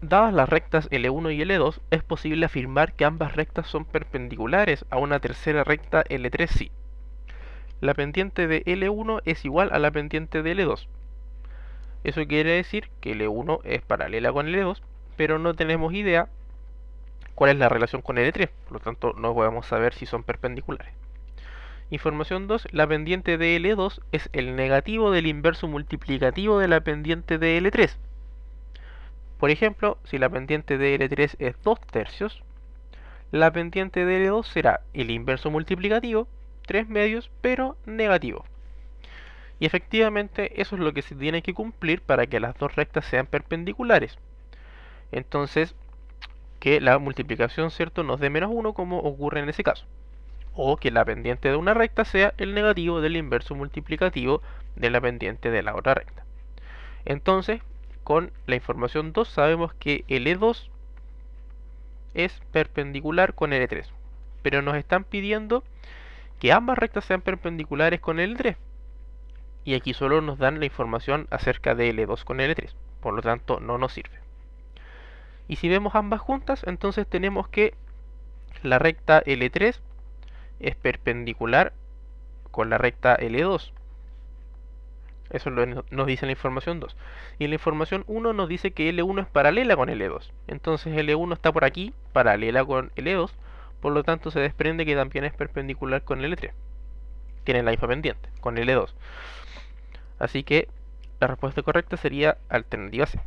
Dadas las rectas L1 y L2, es posible afirmar que ambas rectas son perpendiculares a una tercera recta L3 si la pendiente de L1 es igual a la pendiente de L2. Eso quiere decir que L1 es paralela con L2, pero no tenemos idea cuál es la relación con L3, por lo tanto no podemos saber si son perpendiculares. Información 2, la pendiente de L2 es el negativo del inverso multiplicativo de la pendiente de L3 por ejemplo, si la pendiente de L3 es 2 tercios, la pendiente de L2 será el inverso multiplicativo, 3 medios, pero negativo. Y efectivamente eso es lo que se tiene que cumplir para que las dos rectas sean perpendiculares. Entonces, que la multiplicación cierto nos dé menos 1 como ocurre en ese caso. O que la pendiente de una recta sea el negativo del inverso multiplicativo de la pendiente de la otra recta. Entonces, con la información 2 sabemos que l 2 e es perpendicular con l 3 e Pero nos están pidiendo que ambas rectas sean perpendiculares con l 3 e Y aquí solo nos dan la información acerca de L2 con L3. Por lo tanto, no nos sirve. Y si vemos ambas juntas, entonces tenemos que la recta L3 es perpendicular con la recta L2. Eso lo, nos dice la información 2. Y en la información 1 nos dice que L1 es paralela con L2. Entonces L1 está por aquí, paralela con L2. Por lo tanto se desprende que también es perpendicular con L3. Tiene la misma pendiente, con L2. Así que la respuesta correcta sería alternativa C.